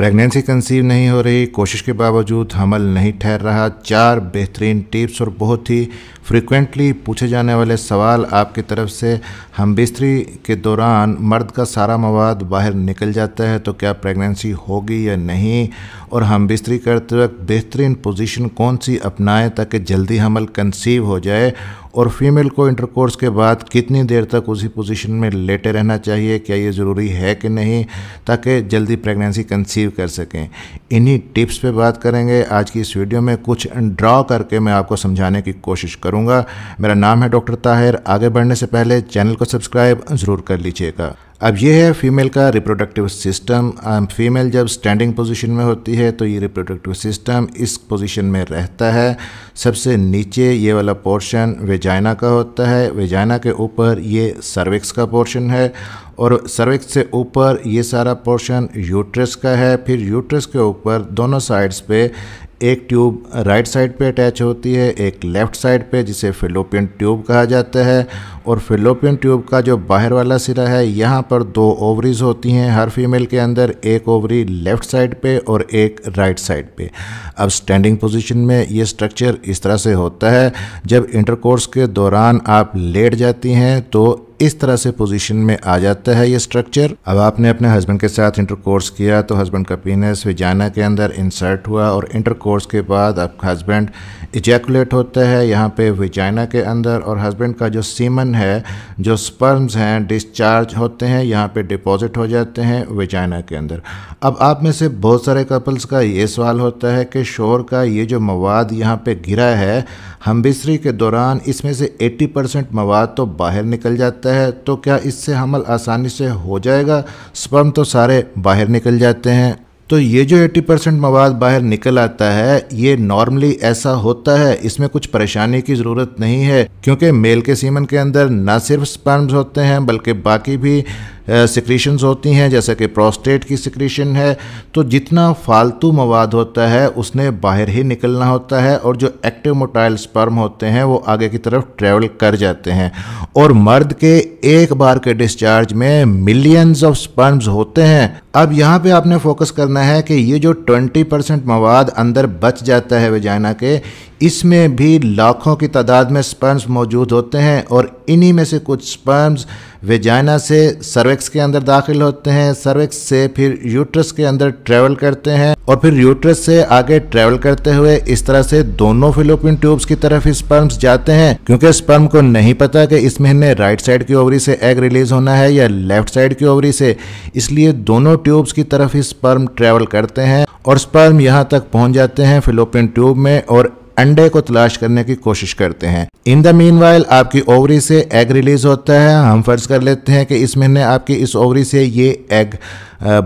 pregnancy conceive नहीं हो रही कोशिश के बावजूद हमल नहीं ठहर रहा चार बेहतरीन टिप्स और बहुत ही फ्रिक्वेंटली पूछे जाने वाले सवाल आपकी तरफ से हम बिस्तरी के दौरान मर्द का सारा मवाद बाहर निकल जाता है तो क्या प्रेगनेंसी होगी या नहीं और हम बिस्तरी करते वक्त बेहतरीन पोजीशन कौन सी अपनाएं ताकि जल्दी हमल कंसीव हो जाए और फीमेल को इंटरकोर्स के बाद कितनी देर तक उसी पोजीशन में लेटे रहना चाहिए क्या ये ज़रूरी है कि नहीं ताकि जल्दी प्रेगनेंसी कंसीव कर सकें इन्हीं टिप्स पे बात करेंगे आज की इस वीडियो में कुछ ड्रॉ करके मैं आपको समझाने की कोशिश करूँगा मेरा नाम है डॉक्टर ताहिर आगे बढ़ने से पहले चैनल को सब्सक्राइब ज़रूर कर लीजिएगा अब ये है फीमेल का रिप्रोडक्टिव सिस्टम फीमेल जब स्टैंडिंग पोजीशन में होती है तो ये रिप्रोडक्टिव सिस्टम इस पोजीशन में रहता है सबसे नीचे ये वाला पोर्शन वेजाइना का होता है वेजाइना के ऊपर ये सर्विक्स का पोर्शन है और सर्विक्स से ऊपर ये सारा पोर्शन यूट्रस का है फिर यूट्रस के ऊपर दोनों साइड्स पे एक ट्यूब राइट साइड पे अटैच होती है एक लेफ़्ट साइड पे जिसे फिलोपियन ट्यूब कहा जाता है और फिलोपियन ट्यूब का जो बाहर वाला सिरा है यहाँ पर दो ओवरीज होती हैं हर फीमेल के अंदर एक ओवरी लेफ़्ट साइड पे और एक राइट साइड पे अब स्टैंडिंग पोजीशन में ये स्ट्रक्चर इस तरह से होता है जब इंटरकोर्स के दौरान आप लेट जाती हैं तो इस तरह से पोजीशन में आ जाता है ये स्ट्रक्चर अब आपने अपने हस्बैंड के साथ इंटरकोर्स किया तो हस्बैंड का पीनस विजाना के अंदर इंसर्ट हुआ और इंटरकोर्स के बाद आपका हस्बैंड इजैकुलेट होता है यहाँ पे विजाना के अंदर और हस्बैंड का जो सीमन है जो स्पर्म्स हैं डिस्चार्ज होते हैं यहाँ पे डिपॉजिट हो जाते हैं विजाना के अंदर अब आप में से बहुत सारे कपल्स का ये सवाल होता है कि शोर का ये जो मवाद यहाँ पे गिरा है हम बिस्री के दौरान इसमें से 80 परसेंट मवाद तो बाहर निकल जाता है जाता है तो क्या इससे हमल आसानी से हो जाएगा स्पर्म तो सारे बाहर निकल जाते हैं तो ये जो 80 परसेंट मवाद बाहर निकल आता है ये नॉर्मली ऐसा होता है इसमें कुछ परेशानी की ज़रूरत नहीं है क्योंकि मेल के सीमन के अंदर ना सिर्फ स्पर्म्स होते हैं बल्कि बाकी भी सिक्रीशंस होती हैं जैसे कि प्रोस्टेट की सिक्रीशन है तो जितना फालतू मवाद होता है उसने बाहर ही निकलना होता है और जो एक्टिव मोटाइल स्पर्म होते हैं वो आगे की तरफ ट्रेवल कर जाते हैं और मर्द के एक बार के डिस्चार्ज में मिलियंस ऑफ स्पर्म्स होते हैं अब यहाँ पे आपने फोकस करना है कि ये जो 20 परसेंट मवाद अंदर बच जाता है वेजाइना के इसमें भी लाखों की तादाद में स्पर्म्स मौजूद होते हैं और इन्हीं में से कुछ स्पर्म्स वेजाइना से सर्वेक्स के अंदर दाखिल होते हैं सर्वेक्स से फिर यूट्रस के अंदर ट्रेवल करते हैं और फिर यूट्रस से आगे ट्रेवल करते हुए इस तरह से दोनों फिलोपिन ट्यूब्स की तरफ स्पर्म्स जाते हैं क्योंकि स्पर्म को नहीं पता कि इस महीने राइट साइड की ओवरी से एग रिलीज होना है या लेफ्ट साइड की ओवरी से इसलिए दोनों ट्यूब्स की तरफ स्पर्म ट्रेवल करते हैं और स्पर्म यहाँ तक पहुँच जाते हैं फिलोपिन ट्यूब में और अंडे को तलाश करने की कोशिश करते हैं इन द मीन आपकी ओवरी से एग रिलीज होता है हम फर्ज कर लेते हैं कि इस महीने आपकी इस ओवरी से ये एग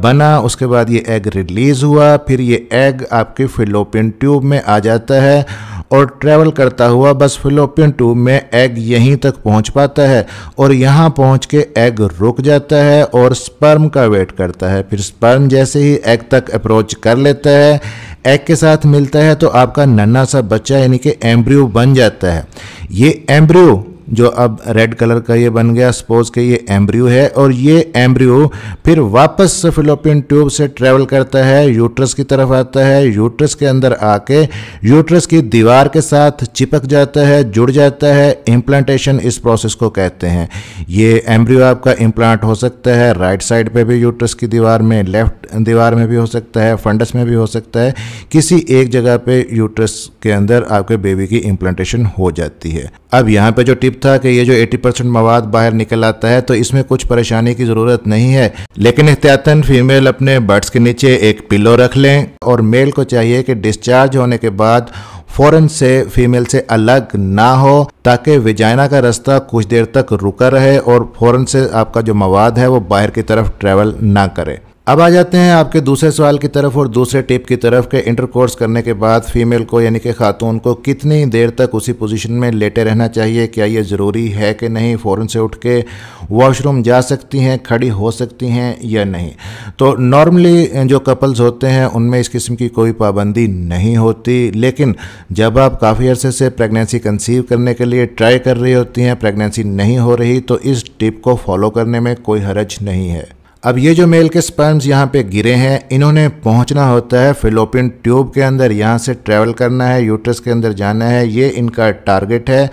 बना उसके बाद ये एग रिलीज हुआ फिर ये एग आपके फिलोपियन ट्यूब में आ जाता है और ट्रैवल करता हुआ बस फिलोपियन ट्यूब में एग यहीं तक पहुंच पाता है और यहाँ पहुंच के एग रुक जाता है और स्पर्म का वेट करता है फिर स्पर्म जैसे ही एग तक अप्रोच कर लेता है एग के साथ मिलता है तो आपका नन्ना सा बच्चा यानी कि एम्ब्रियो बन जाता है ये एम्ब्रियो जो अब रेड कलर का ये बन गया सपोज के ये एम्ब्रियो है और ये एम्ब्रियो फिर वापस फिलोपियन ट्यूब से ट्रेवल करता है यूट्रस की तरफ आता है यूट्रस के अंदर आके यूट्रस की दीवार के साथ चिपक जाता है जुड़ जाता है इम्प्लांटेशन इस प्रोसेस को कहते हैं ये एम्ब्रियो आपका इम्प्लांट हो सकता है राइट साइड पे भी यूट्रस की दीवार में लेफ्ट दीवार में भी हो सकता है फंडस में भी हो सकता है किसी एक जगह पे यूट्रस के अंदर आपके बेबी की इम्प्लांटेशन हो जाती है अब यहाँ पर जो टिप करीब था कि ये जो 80 परसेंट मवाद बाहर निकल आता है तो इसमें कुछ परेशानी की ज़रूरत नहीं है लेकिन एहतियातन फीमेल अपने बर्ड्स के नीचे एक पिलो रख लें और मेल को चाहिए कि डिस्चार्ज होने के बाद फ़ौरन से फीमेल से अलग ना हो ताकि विजाइना का रास्ता कुछ देर तक रुका रहे और फ़ौरन से आपका जो मवाद है वो बाहर की तरफ ट्रैवल ना करे अब आ जाते हैं आपके दूसरे सवाल की तरफ और दूसरे टिप की तरफ के इंटरकोर्स करने के बाद फीमेल को यानी कि खातून को कितनी देर तक उसी पोजीशन में लेटे रहना चाहिए क्या ये ज़रूरी है कि नहीं फ़ौरन से उठ के वॉशरूम जा सकती हैं खड़ी हो सकती हैं या नहीं तो नॉर्मली जो कपल्स होते हैं उनमें इस किस्म की कोई पाबंदी नहीं होती लेकिन जब आप काफ़ी अर्से से प्रेगनेंसी कंसीव करने के लिए ट्राई कर रही होती हैं प्रेगनेंसी नहीं हो रही तो इस टिप को फॉलो करने में कोई हरज नहीं है अब ये जो मेल के स्पर्म्स यहाँ पे गिरे हैं इन्होंने पहुँचना होता है फिलोपिन ट्यूब के अंदर यहाँ से ट्रेवल करना है यूट्रस के अंदर जाना है ये इनका टारगेट है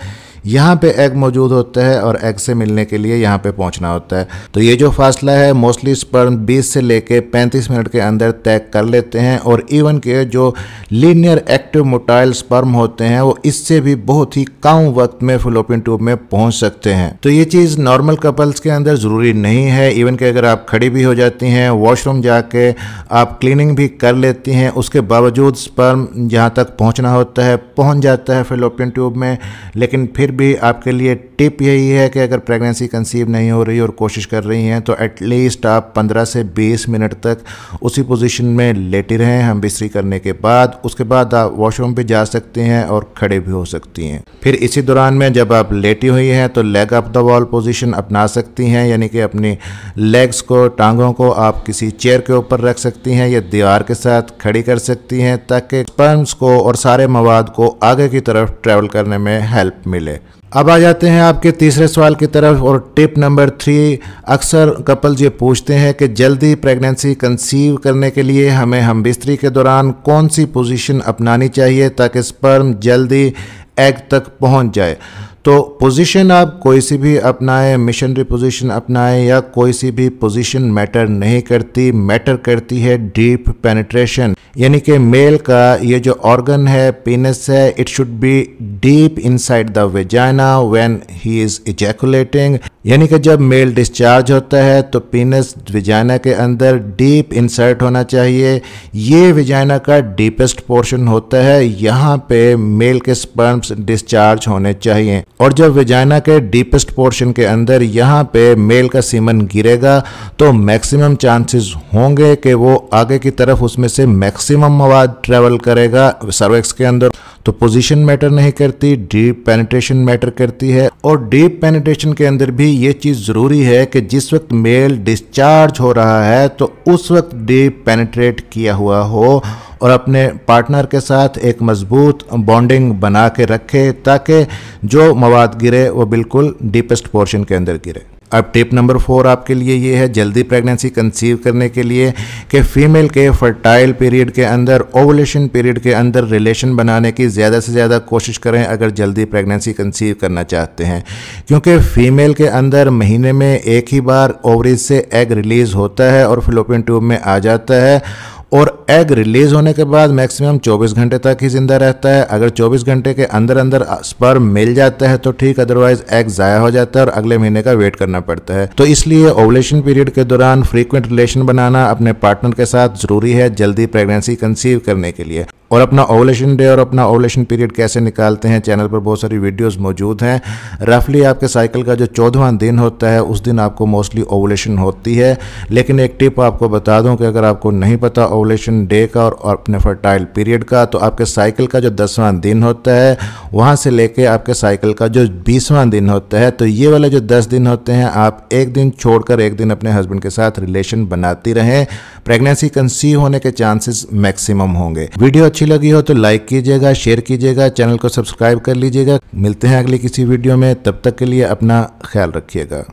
यहाँ पे एग मौजूद होता है और एग से मिलने के लिए यहाँ पे पहुँचना होता है तो ये जो फासला है मोस्टली स्पर्म 20 से लेके 35 मिनट के अंदर तय कर लेते हैं और इवन के जो लीनियर एक्टिव मोटाइल स्पर्म होते हैं वो इससे भी बहुत ही कम वक्त में फ्लोपिन ट्यूब में पहुँच सकते हैं तो ये चीज़ नॉर्मल कपल्स के अंदर ज़रूरी नहीं है इवन के अगर आप खड़ी भी हो जाती हैं वॉशरूम जाके आप क्लिनिंग भी कर लेती हैं उसके बावजूद स्पर्म जहाँ तक पहुँचना होता है पहुँच जाता है फिलोपियन ट्यूब में लेकिन फिर फिर भी आपके लिए टिप यही है कि अगर प्रेगनेंसी कंसीव नहीं हो रही और कोशिश कर रही हैं तो एटलीस्ट आप 15 से 20 मिनट तक उसी पोजीशन में लेटी रहें हम बिस्तरी करने के बाद उसके बाद आप वॉशरूम भी जा सकते हैं और खड़े भी हो सकती हैं फिर इसी दौरान में जब आप लेटी हुई हैं तो leg up the wall position अपना सकती हैं यानी कि अपनी लेग्स को टांगों को आप किसी चेयर के ऊपर रख सकती हैं या दीवार के साथ खड़ी कर सकती हैं ताकि स्पर्म्स को और सारे मवाद को आगे की तरफ ट्रैवल करने में हेल्प मिले अब आ जाते हैं आपके तीसरे सवाल की तरफ और टिप नंबर थ्री अक्सर कपल ये पूछते हैं कि जल्दी प्रेगनेंसी कंसीव करने के लिए हमें हम बिस्तरी के दौरान कौन सी पोजीशन अपनानी चाहिए ताकि स्पर्म जल्दी एग तक पहुंच जाए तो पोजीशन आप कोई सी भी अपनाएं मिशनरी पोजीशन अपनाएं या कोई सी भी पोजीशन मैटर नहीं करती मैटर करती है डीप पेनिट्रेशन यानी कि मेल का ये जो ऑर्गन है पेनिस है it should be deep inside the vagina when he is ejaculating यानी कि जब मेल डिस्चार्ज होता है तो पेनिस वेजाइना के अंदर डीप इंसर्ट होना चाहिए ये वेजाइना का डीपेस्ट पोर्शन होता है यहाँ पे मेल के स्पर्म्स डिस्चार्ज होने चाहिए और जब वेजाइना के डीपेस्ट पोर्शन के अंदर यहाँ पे मेल का सीमन गिरेगा तो मैक्सिमम चांसेस होंगे कि वो आगे की तरफ उसमें से मैक्स मैक्सिमम मवाद ट्रेवल करेगा सर्वेक्स के अंदर तो पोजीशन मैटर नहीं करती डीप पेनिट्रेशन मैटर करती है और डीप पेनिट्रेशन के अंदर भी ये चीज़ ज़रूरी है कि जिस वक्त मेल डिस्चार्ज हो रहा है तो उस वक्त डीप पेनिट्रेट किया हुआ हो और अपने पार्टनर के साथ एक मजबूत बॉन्डिंग बना के रखे ताकि जो मवाद गिरे वो बिल्कुल डीपेस्ट पोर्शन के अंदर गिरे अब टिप नंबर फोर आपके लिए ये है जल्दी प्रेगनेंसी कंसीव करने के लिए कि फीमेल के फर्टाइल पीरियड के अंदर ओवलेशन पीरियड के अंदर रिलेशन बनाने की ज़्यादा से ज़्यादा कोशिश करें अगर जल्दी प्रेगनेंसी कंसीव करना चाहते हैं क्योंकि फीमेल के अंदर महीने में एक ही बार ओवरीज से एग रिलीज़ होता है और फिलोपिन ट्यूब में आ जाता है और एग रिलीज होने के बाद मैक्सिमम 24 घंटे तक ही ज़िंदा रहता है अगर 24 घंटे के अंदर अंदर स्पर्म मिल जाता है तो ठीक अदरवाइज एग ज़ाया हो जाता है और अगले महीने का वेट करना पड़ता है तो इसलिए ओवलेशन पीरियड के दौरान फ्रीक्वेंट रिलेशन बनाना अपने पार्टनर के साथ ज़रूरी है जल्दी प्रेगनेंसी कंसीव करने के लिए और अपना ओवलेशन डे और अपना ओवलेशन पीरियड कैसे निकालते हैं चैनल पर बहुत सारी वीडियोस मौजूद हैं रफली आपके साइकिल का जो चौदहवा दिन होता है उस दिन आपको मोस्टली ओवलेशन होती है लेकिन एक टिप आपको बता दूं कि अगर आपको नहीं पता ओवलेशन डे का और अपने फर्टाइल पीरियड का तो आपके साइकिल का जो दसवां दिन होता है वहाँ से लेके आपके साइकिल का जो बीसवां दिन होता है तो ये वाले जो दस दिन होते हैं आप एक दिन छोड़कर एक दिन अपने हस्बैंड के साथ रिलेशन बनाती रहें प्रेगनेंसी कंसीव होने के चांसेस मैक्सिमम होंगे वीडियो अच्छी लगी हो तो लाइक कीजिएगा शेयर कीजिएगा चैनल को सब्सक्राइब कर लीजिएगा मिलते हैं अगले किसी वीडियो में तब तक के लिए अपना ख्याल रखिएगा